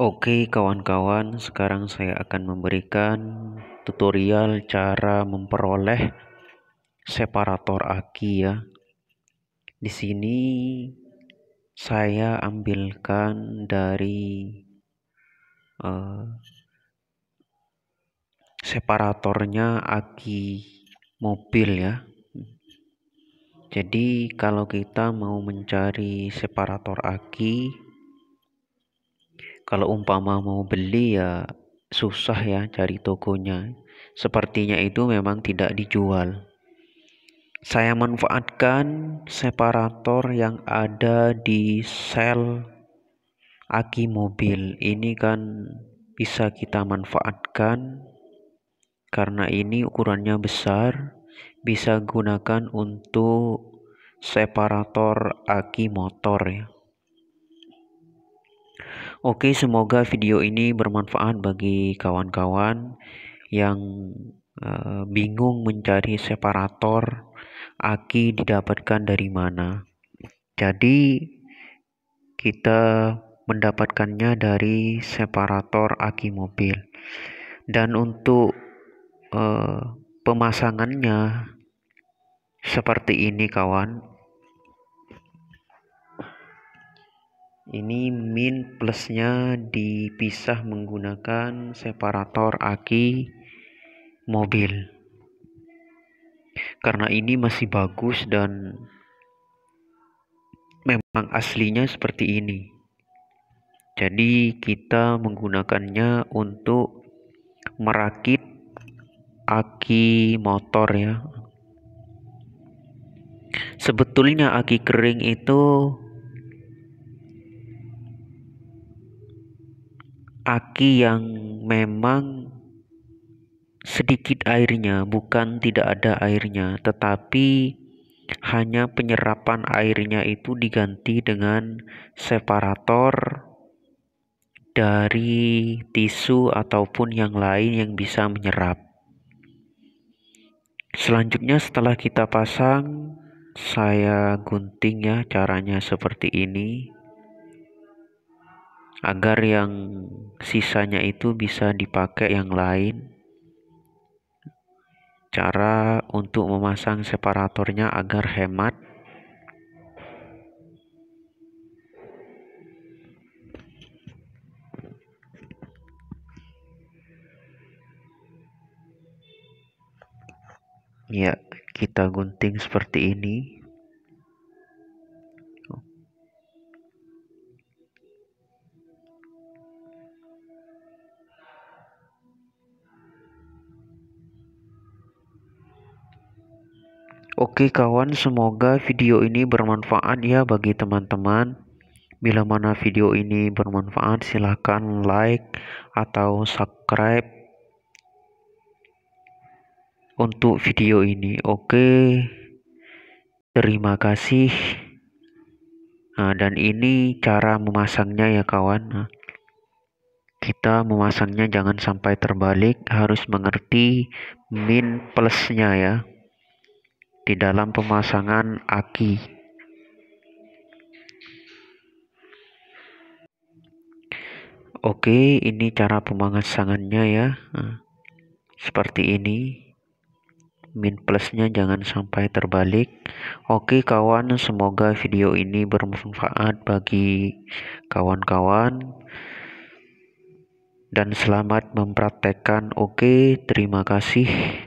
Oke kawan-kawan, sekarang saya akan memberikan tutorial cara memperoleh separator aki ya. Di sini saya ambilkan dari uh, separatornya aki mobil ya. Jadi kalau kita mau mencari separator aki kalau umpama mau beli ya susah ya cari tokonya sepertinya itu memang tidak dijual saya manfaatkan separator yang ada di sel aki mobil ini kan bisa kita manfaatkan karena ini ukurannya besar bisa gunakan untuk separator aki motor ya Oke, semoga video ini bermanfaat bagi kawan-kawan yang uh, bingung mencari separator aki didapatkan dari mana. Jadi kita mendapatkannya dari separator aki mobil. Dan untuk uh, pemasangannya seperti ini kawan ini min plusnya dipisah menggunakan separator aki mobil karena ini masih bagus dan memang aslinya seperti ini jadi kita menggunakannya untuk merakit aki motor ya sebetulnya aki kering itu aki yang memang sedikit airnya, bukan tidak ada airnya, tetapi hanya penyerapan airnya itu diganti dengan separator dari tisu ataupun yang lain yang bisa menyerap. Selanjutnya setelah kita pasang, saya gunting ya caranya seperti ini agar yang sisanya itu bisa dipakai yang lain cara untuk memasang separatornya agar hemat ya kita gunting seperti ini Oke kawan, semoga video ini bermanfaat ya bagi teman-teman. Bila mana video ini bermanfaat, silahkan like atau subscribe untuk video ini. Oke, terima kasih. Nah, dan ini cara memasangnya ya kawan. Nah, kita memasangnya jangan sampai terbalik, harus mengerti min plusnya ya di dalam pemasangan aki. Oke, ini cara pemasangannya ya. Nah, seperti ini. Min plusnya jangan sampai terbalik. Oke kawan, semoga video ini bermanfaat bagi kawan-kawan dan selamat mempraktekkan. Oke, terima kasih.